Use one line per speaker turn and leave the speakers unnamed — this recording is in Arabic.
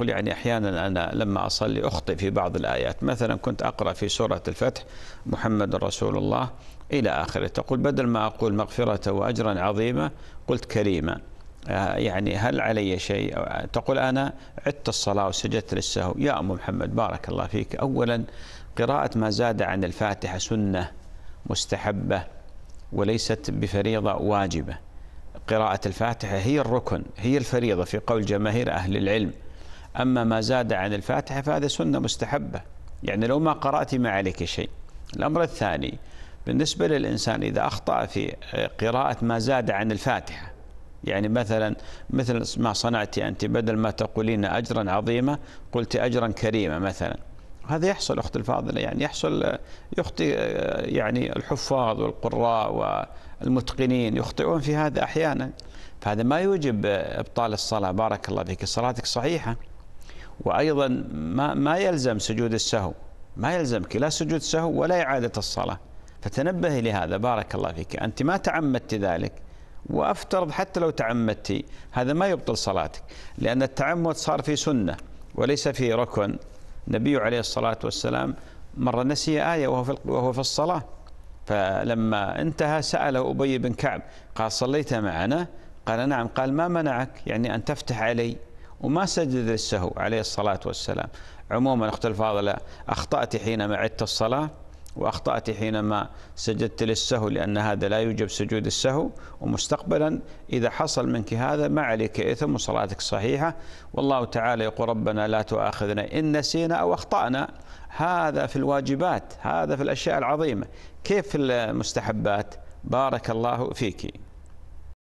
يقول يعني أحيانا أنا لما أصلي أخطئ في بعض الآيات مثلا كنت أقرأ في سورة الفتح محمد رسول الله إلى آخره تقول بدل ما أقول مغفرة وأجرا عظيما قلت كريما آه، يعني هل علي شيء تقول أنا عدت الصلاة وسجدت للسهو يا أم محمد بارك الله فيك أولا قراءة ما زاد عن الفاتحة سنة مستحبة وليست بفريضة واجبة قراءة الفاتحة هي الركن هي الفريضة في قول جماهير أهل العلم أما ما زاد عن الفاتحة فهذا سنة مستحبة يعني لو ما قرأت ما عليك شيء الأمر الثاني بالنسبة للإنسان إذا أخطأ في قراءة ما زاد عن الفاتحة يعني مثلا مثل ما صنعت أنت بدل ما تقولين أجرا عظيما قلت أجرا كريما مثلا هذا يحصل أخت الفاضلة يعني يحصل يخطئ يعني الحفاظ والقراء والمتقنين يخطئون في هذا أحيانا فهذا ما يوجب إبطال الصلاة بارك الله فيك صلاتك صحيحة وأيضا ما, ما يلزم سجود السهو ما يلزم لا سجود السهو ولا إعادة الصلاة فتنبهي لهذا بارك الله فيك أنت ما تعمدت ذلك وأفترض حتى لو تعمدت هذا ما يبطل صلاتك لأن التعمد صار في سنة وليس في ركن النبي عليه الصلاة والسلام مرة نسي آية وهو في, وهو في الصلاة فلما انتهى سأله أبي بن كعب قال صليت معنا قال نعم قال ما منعك يعني أن تفتح علي وما سجد للسهو عليه الصلاة والسلام عموما أخت الفاضلة أخطأت حينما عدت الصلاة وأخطأت حينما سجدت للسهو لأن هذا لا يوجب سجود السهو ومستقبلا إذا حصل منك هذا ما عليك إثم وصلاتك صحيحة والله تعالى يقول ربنا لا تؤاخذنا إن نسينا أو أخطأنا هذا في الواجبات هذا في الأشياء العظيمة كيف في المستحبات بارك الله فيك